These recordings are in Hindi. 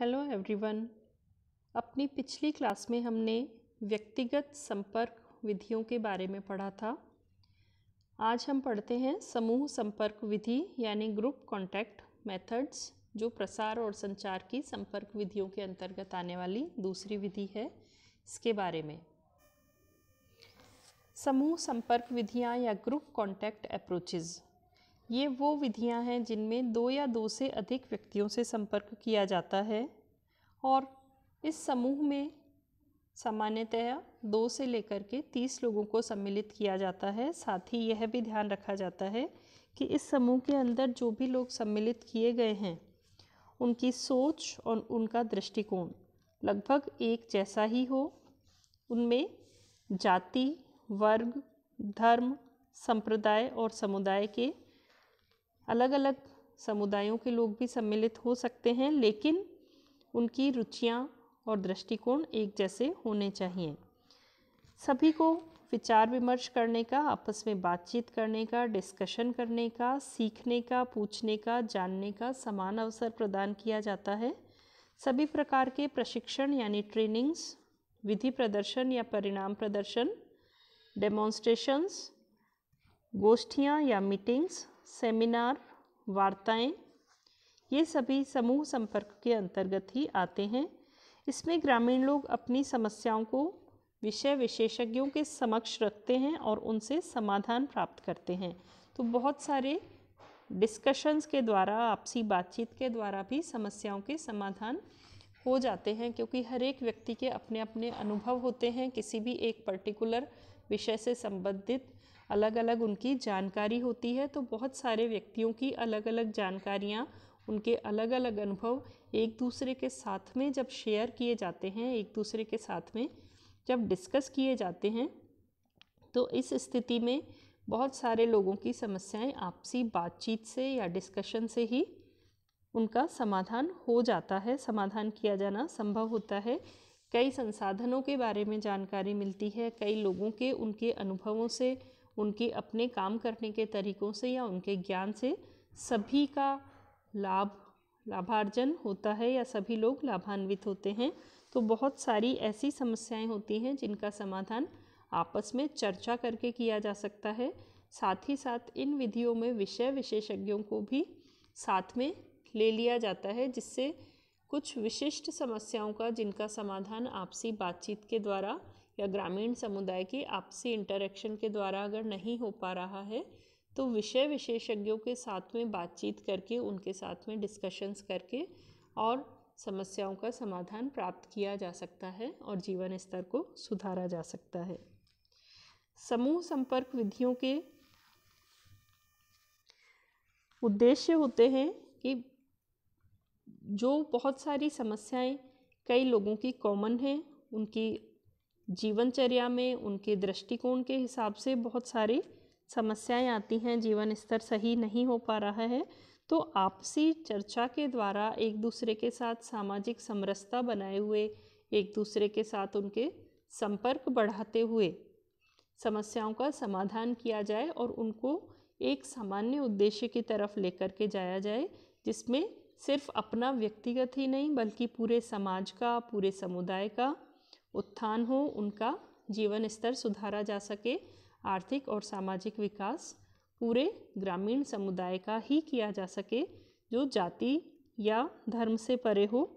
हेलो एवरीवन अपनी पिछली क्लास में हमने व्यक्तिगत संपर्क विधियों के बारे में पढ़ा था आज हम पढ़ते हैं समूह संपर्क विधि यानी ग्रुप कॉन्टैक्ट मेथड्स जो प्रसार और संचार की संपर्क विधियों के अंतर्गत आने वाली दूसरी विधि है इसके बारे में समूह संपर्क विधियाँ या ग्रुप कॉन्टैक्ट अप्रोचेज़ ये वो विधियाँ हैं जिनमें दो या दो से अधिक व्यक्तियों से संपर्क किया जाता है और इस समूह में सामान्यतः दो से लेकर के तीस लोगों को सम्मिलित किया जाता है साथ ही यह भी ध्यान रखा जाता है कि इस समूह के अंदर जो भी लोग सम्मिलित किए गए हैं उनकी सोच और उनका दृष्टिकोण लगभग एक जैसा ही हो उनमें जाति वर्ग धर्म संप्रदाय और समुदाय के अलग अलग समुदायों के लोग भी सम्मिलित हो सकते हैं लेकिन उनकी रुचियाँ और दृष्टिकोण एक जैसे होने चाहिए सभी को विचार विमर्श करने का आपस में बातचीत करने का डिस्कशन करने का सीखने का पूछने का जानने का समान अवसर प्रदान किया जाता है सभी प्रकार के प्रशिक्षण यानी ट्रेनिंग्स विधि प्रदर्शन या परिणाम प्रदर्शन डेमोन्स्ट्रेशंस गोष्ठियाँ या मीटिंग्स सेमिनार वार्ताएं ये सभी समूह संपर्क के अंतर्गत ही आते हैं इसमें ग्रामीण लोग अपनी समस्याओं को विषय विशेषज्ञों के समक्ष रखते हैं और उनसे समाधान प्राप्त करते हैं तो बहुत सारे डिस्कशंस के द्वारा आपसी बातचीत के द्वारा भी समस्याओं के समाधान हो जाते हैं क्योंकि हर एक व्यक्ति के अपने अपने अनुभव होते हैं किसी भी एक पर्टिकुलर विषय से संबंधित अलग अलग उनकी जानकारी होती है तो बहुत सारे व्यक्तियों की अलग अलग जानकारियाँ उनके अलग अलग अनुभव एक दूसरे के साथ में जब शेयर किए जाते हैं एक दूसरे के साथ में जब डिस्कस किए जाते हैं तो इस स्थिति में बहुत सारे लोगों की समस्याएं आपसी बातचीत से या डिस्कशन से ही उनका समाधान हो जाता है समाधान किया जाना संभव होता है कई संसाधनों के बारे में जानकारी मिलती है कई लोगों के उनके अनुभवों से उनके अपने काम करने के तरीक़ों से या उनके ज्ञान से सभी का लाभ लाभार्जन होता है या सभी लोग लाभान्वित होते हैं तो बहुत सारी ऐसी समस्याएं होती हैं जिनका समाधान आपस में चर्चा करके किया जा सकता है साथ ही साथ इन विधियों में विषय विशेषज्ञों को भी साथ में ले लिया जाता है जिससे कुछ विशिष्ट समस्याओं का जिनका समाधान आपसी बातचीत के द्वारा या ग्रामीण समुदाय की आपसी इंटरेक्शन के द्वारा अगर नहीं हो पा रहा है तो विषय विशेषज्ञों के साथ में बातचीत करके उनके साथ में डिस्कशंस करके और समस्याओं का समाधान प्राप्त किया जा सकता है और जीवन स्तर को सुधारा जा सकता है समूह संपर्क विधियों के उद्देश्य होते हैं कि जो बहुत सारी समस्याएं कई लोगों की कॉमन हैं उनकी जीवनचर्या में उनके दृष्टिकोण के हिसाब से बहुत सारी समस्याएं आती हैं जीवन स्तर सही नहीं हो पा रहा है तो आपसी चर्चा के द्वारा एक दूसरे के साथ सामाजिक समरसता बनाए हुए एक दूसरे के साथ उनके संपर्क बढ़ाते हुए समस्याओं का समाधान किया जाए और उनको एक सामान्य उद्देश्य की तरफ लेकर के जाया जाए जिसमें सिर्फ अपना व्यक्तिगत ही नहीं बल्कि पूरे समाज का पूरे समुदाय का उत्थान हो उनका जीवन स्तर सुधारा जा सके आर्थिक और सामाजिक विकास पूरे ग्रामीण समुदाय का ही किया जा सके जो जाति या धर्म से परे हो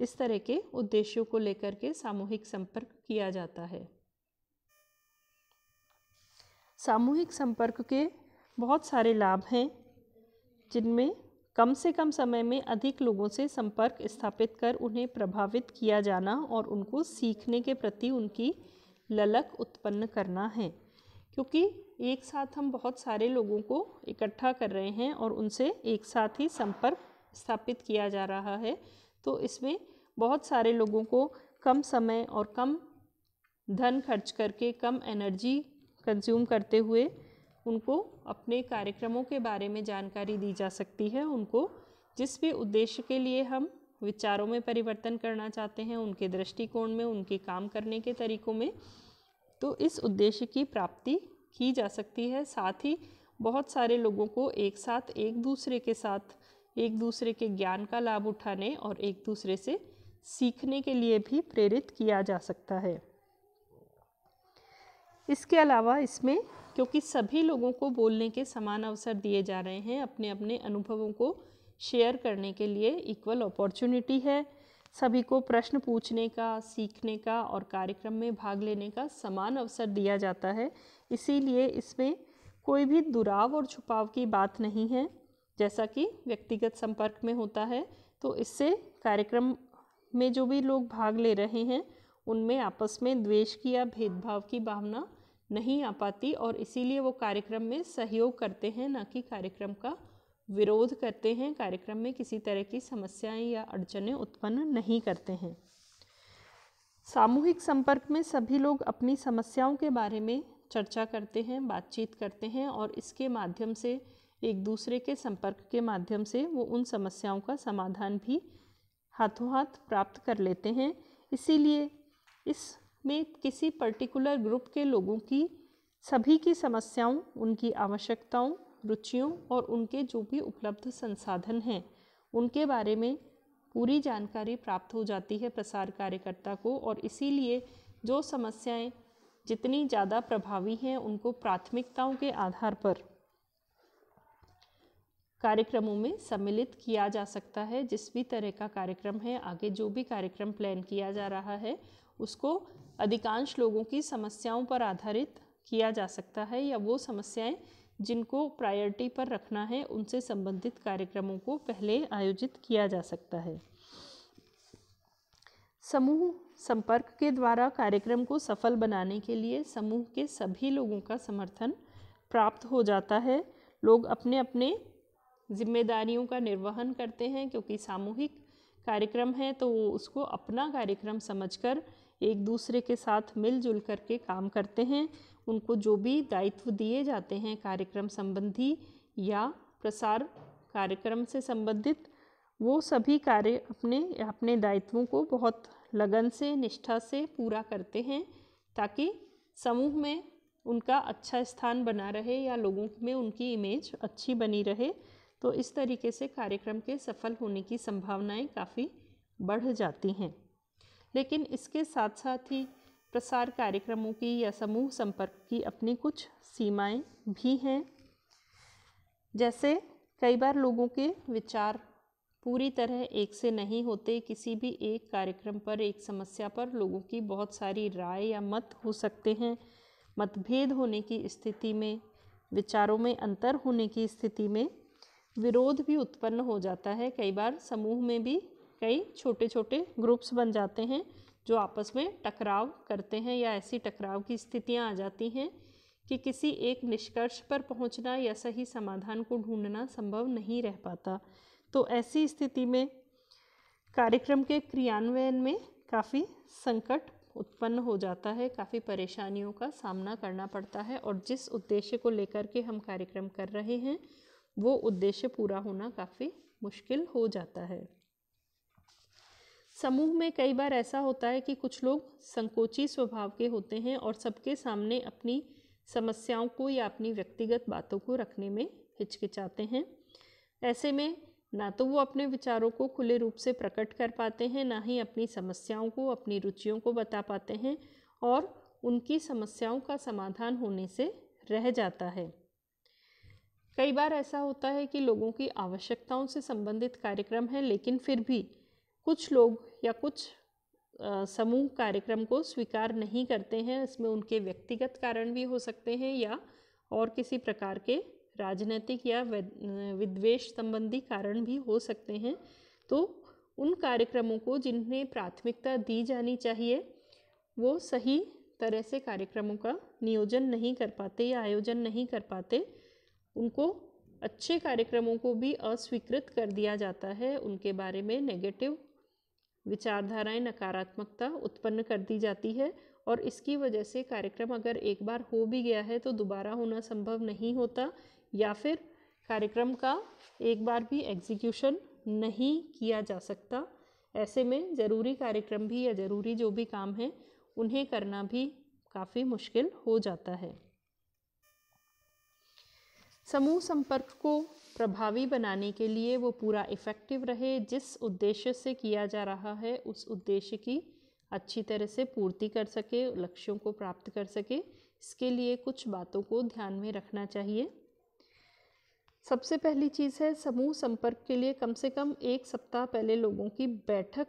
इस तरह के उद्देश्यों को लेकर के सामूहिक संपर्क किया जाता है सामूहिक संपर्क के बहुत सारे लाभ हैं जिनमें कम से कम समय में अधिक लोगों से संपर्क स्थापित कर उन्हें प्रभावित किया जाना और उनको सीखने के प्रति उनकी ललक उत्पन्न करना है क्योंकि एक साथ हम बहुत सारे लोगों को इकट्ठा कर रहे हैं और उनसे एक साथ ही संपर्क स्थापित किया जा रहा है तो इसमें बहुत सारे लोगों को कम समय और कम धन खर्च करके कम एनर्जी कंज्यूम करते हुए उनको अपने कार्यक्रमों के बारे में जानकारी दी जा सकती है उनको जिस भी उद्देश्य के लिए हम विचारों में परिवर्तन करना चाहते हैं उनके दृष्टिकोण में उनके काम करने के तरीक़ों में तो इस उद्देश्य की प्राप्ति की जा सकती है साथ ही बहुत सारे लोगों को एक साथ एक दूसरे के साथ एक दूसरे के ज्ञान का लाभ उठाने और एक दूसरे से सीखने के लिए भी प्रेरित किया जा सकता है इसके अलावा इसमें क्योंकि सभी लोगों को बोलने के समान अवसर दिए जा रहे हैं अपने अपने अनुभवों को शेयर करने के लिए इक्वल अपॉर्चुनिटी है सभी को प्रश्न पूछने का सीखने का और कार्यक्रम में भाग लेने का समान अवसर दिया जाता है इसीलिए इसमें कोई भी दुराव और छुपाव की बात नहीं है जैसा कि व्यक्तिगत संपर्क में होता है तो इससे कार्यक्रम में जो भी लोग भाग ले रहे हैं उनमें आपस में द्वेष की या भेदभाव की भावना नहीं आ पाती और इसीलिए वो कार्यक्रम में सहयोग करते हैं ना कि कार्यक्रम का विरोध करते हैं कार्यक्रम में किसी तरह की समस्याएं या अड़चने उत्पन्न नहीं करते हैं सामूहिक संपर्क में सभी लोग अपनी समस्याओं के बारे में चर्चा करते हैं बातचीत करते हैं और इसके माध्यम से एक दूसरे के संपर्क के माध्यम से वो उन समस्याओं का समाधान भी हाथों हाथ प्राप्त कर लेते हैं इसीलिए इस में किसी पर्टिकुलर ग्रुप के लोगों की सभी की समस्याओं उनकी आवश्यकताओं रुचियों और उनके जो भी उपलब्ध संसाधन हैं उनके बारे में पूरी जानकारी प्राप्त हो जाती है प्रसार कार्यकर्ता को और इसीलिए जो समस्याएं जितनी ज़्यादा प्रभावी हैं उनको प्राथमिकताओं के आधार पर कार्यक्रमों में सम्मिलित किया जा सकता है जिस भी तरह का कार्यक्रम है आगे जो भी कार्यक्रम प्लान किया जा रहा है उसको अधिकांश लोगों की समस्याओं पर आधारित किया जा सकता है या वो समस्याएं जिनको प्रायोरिटी पर रखना है उनसे संबंधित कार्यक्रमों को पहले आयोजित किया जा सकता है समूह संपर्क के द्वारा कार्यक्रम को सफल बनाने के लिए समूह के सभी लोगों का समर्थन प्राप्त हो जाता है लोग अपने अपने जिम्मेदारियों का निर्वहन करते हैं क्योंकि सामूहिक कार्यक्रम है तो वो उसको अपना कार्यक्रम समझकर एक दूसरे के साथ मिलजुल करके काम करते हैं उनको जो भी दायित्व दिए जाते हैं कार्यक्रम संबंधी या प्रसार कार्यक्रम से संबंधित वो सभी कार्य अपने अपने दायित्वों को बहुत लगन से निष्ठा से पूरा करते हैं ताकि समूह में उनका अच्छा स्थान बना रहे या लोगों में उनकी इमेज अच्छी बनी रहे तो इस तरीके से कार्यक्रम के सफल होने की संभावनाएं काफ़ी बढ़ जाती हैं लेकिन इसके साथ साथ ही प्रसार कार्यक्रमों की या समूह संपर्क की अपनी कुछ सीमाएं भी हैं जैसे कई बार लोगों के विचार पूरी तरह एक से नहीं होते किसी भी एक कार्यक्रम पर एक समस्या पर लोगों की बहुत सारी राय या मत हो सकते हैं मतभेद होने की स्थिति में विचारों में अंतर होने की स्थिति में विरोध भी उत्पन्न हो जाता है कई बार समूह में भी कई छोटे छोटे ग्रुप्स बन जाते हैं जो आपस में टकराव करते हैं या ऐसी टकराव की स्थितियाँ आ जाती हैं कि किसी एक निष्कर्ष पर पहुँचना या सही समाधान को ढूंढना संभव नहीं रह पाता तो ऐसी स्थिति में कार्यक्रम के क्रियान्वयन में काफ़ी संकट उत्पन्न हो जाता है काफ़ी परेशानियों का सामना करना पड़ता है और जिस उद्देश्य को लेकर के हम कार्यक्रम कर रहे हैं वो उद्देश्य पूरा होना काफ़ी मुश्किल हो जाता है समूह में कई बार ऐसा होता है कि कुछ लोग संकोची स्वभाव के होते हैं और सबके सामने अपनी समस्याओं को या अपनी व्यक्तिगत बातों को रखने में हिचकिचाते हैं ऐसे में ना तो वो अपने विचारों को खुले रूप से प्रकट कर पाते हैं ना ही अपनी समस्याओं को अपनी रुचियों को बता पाते हैं और उनकी समस्याओं का समाधान होने से रह जाता है कई बार ऐसा होता है कि लोगों की आवश्यकताओं से संबंधित कार्यक्रम है लेकिन फिर भी कुछ लोग या कुछ समूह कार्यक्रम को स्वीकार नहीं करते हैं इसमें उनके व्यक्तिगत कारण भी हो सकते हैं या और किसी प्रकार के राजनैतिक या विद्वेश संबंधी कारण भी हो सकते हैं तो उन कार्यक्रमों को जिन्हें प्राथमिकता दी जानी चाहिए वो सही तरह से कार्यक्रमों का नियोजन नहीं कर पाते या आयोजन नहीं कर पाते उनको अच्छे कार्यक्रमों को भी अस्वीकृत कर दिया जाता है उनके बारे में नेगेटिव विचारधाराएं नकारात्मकता उत्पन्न कर दी जाती है और इसकी वजह से कार्यक्रम अगर एक बार हो भी गया है तो दोबारा होना संभव नहीं होता या फिर कार्यक्रम का एक बार भी एग्जीक्यूशन नहीं किया जा सकता ऐसे में ज़रूरी कार्यक्रम भी या ज़रूरी जो भी काम है उन्हें करना भी काफ़ी मुश्किल हो जाता है समूह संपर्क को प्रभावी बनाने के लिए वो पूरा इफ़ेक्टिव रहे जिस उद्देश्य से किया जा रहा है उस उद्देश्य की अच्छी तरह से पूर्ति कर सके लक्ष्यों को प्राप्त कर सके इसके लिए कुछ बातों को ध्यान में रखना चाहिए सबसे पहली चीज़ है समूह संपर्क के लिए कम से कम एक सप्ताह पहले लोगों की बैठक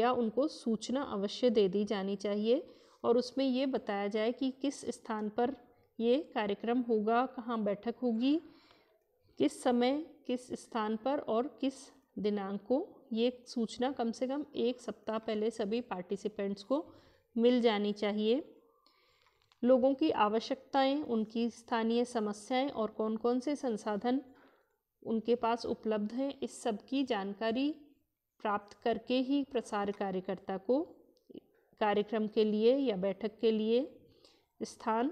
या उनको सूचना अवश्य दे दी जानी चाहिए और उसमें ये बताया जाए कि किस स्थान पर ये कार्यक्रम होगा कहाँ बैठक होगी किस समय किस स्थान पर और किस दिनांक को ये सूचना कम से कम एक सप्ताह पहले सभी पार्टिसिपेंट्स को मिल जानी चाहिए लोगों की आवश्यकताएं उनकी स्थानीय समस्याएं और कौन कौन से संसाधन उनके पास उपलब्ध हैं इस सब की जानकारी प्राप्त करके ही प्रसार कार्यकर्ता को कार्यक्रम के लिए या बैठक के लिए स्थान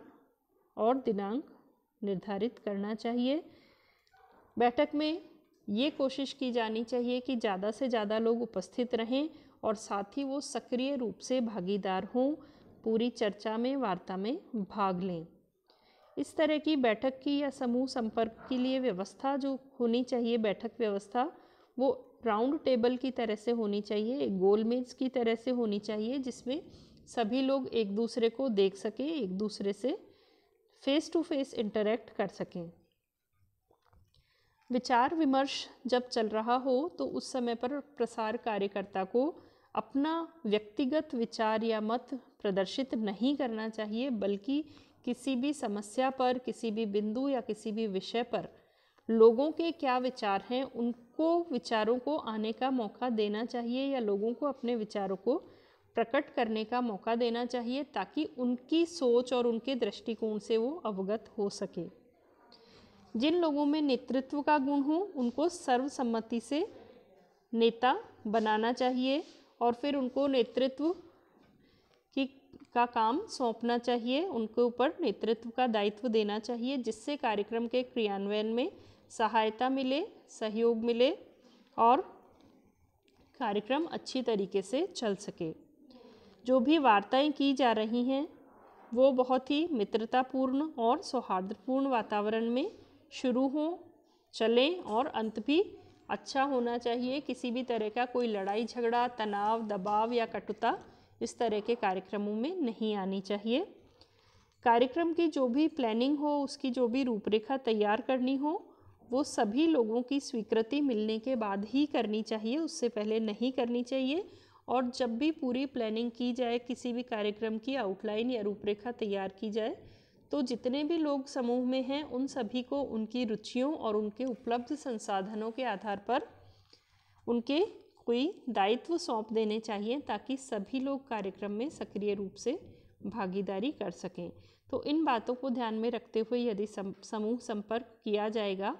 और दिनांक निर्धारित करना चाहिए बैठक में ये कोशिश की जानी चाहिए कि ज़्यादा से ज़्यादा लोग उपस्थित रहें और साथ ही वो सक्रिय रूप से भागीदार हों पूरी चर्चा में वार्ता में भाग लें इस तरह की बैठक की या समूह संपर्क के लिए व्यवस्था जो होनी चाहिए बैठक व्यवस्था वो राउंड टेबल की तरह से होनी चाहिए एक गोल मेज की तरह से होनी चाहिए जिसमें सभी लोग एक दूसरे को देख सकें एक दूसरे से फेस टू फेस इंटरेक्ट कर सकें विचार विमर्श जब चल रहा हो तो उस समय पर प्रसार कार्यकर्ता को अपना व्यक्तिगत विचार या मत प्रदर्शित नहीं करना चाहिए बल्कि किसी भी समस्या पर किसी भी बिंदु या किसी भी विषय पर लोगों के क्या विचार हैं उनको विचारों को आने का मौका देना चाहिए या लोगों को अपने विचारों को प्रकट करने का मौका देना चाहिए ताकि उनकी सोच और उनके दृष्टिकोण से वो अवगत हो सके जिन लोगों में नेतृत्व का गुण हो उनको सर्वसम्मति से नेता बनाना चाहिए और फिर उनको नेतृत्व की का काम सौंपना चाहिए उनके ऊपर नेतृत्व का दायित्व देना चाहिए जिससे कार्यक्रम के क्रियान्वयन में सहायता मिले सहयोग मिले और कार्यक्रम अच्छी तरीके से चल सके जो भी वार्ताएं की जा रही हैं वो बहुत ही मित्रतापूर्ण और सौहार्दपूर्ण वातावरण में शुरू हों चलें और अंत भी अच्छा होना चाहिए किसी भी तरह का कोई लड़ाई झगड़ा तनाव दबाव या कटुता इस तरह के कार्यक्रमों में नहीं आनी चाहिए कार्यक्रम की जो भी प्लानिंग हो उसकी जो भी रूपरेखा तैयार करनी हो वो सभी लोगों की स्वीकृति मिलने के बाद ही करनी चाहिए उससे पहले नहीं करनी चाहिए और जब भी पूरी प्लानिंग की जाए किसी भी कार्यक्रम की आउटलाइन या रूपरेखा तैयार की जाए तो जितने भी लोग समूह में हैं उन सभी को उनकी रुचियों और उनके उपलब्ध संसाधनों के आधार पर उनके कोई दायित्व सौंप देने चाहिए ताकि सभी लोग कार्यक्रम में सक्रिय रूप से भागीदारी कर सकें तो इन बातों को ध्यान में रखते हुए यदि समूह संपर्क किया जाएगा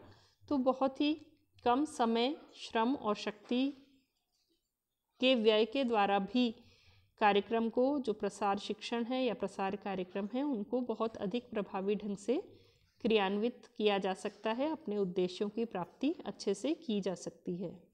तो बहुत ही कम समय श्रम और शक्ति के व्यय के द्वारा भी कार्यक्रम को जो प्रसार शिक्षण है या प्रसार कार्यक्रम है उनको बहुत अधिक प्रभावी ढंग से क्रियान्वित किया जा सकता है अपने उद्देश्यों की प्राप्ति अच्छे से की जा सकती है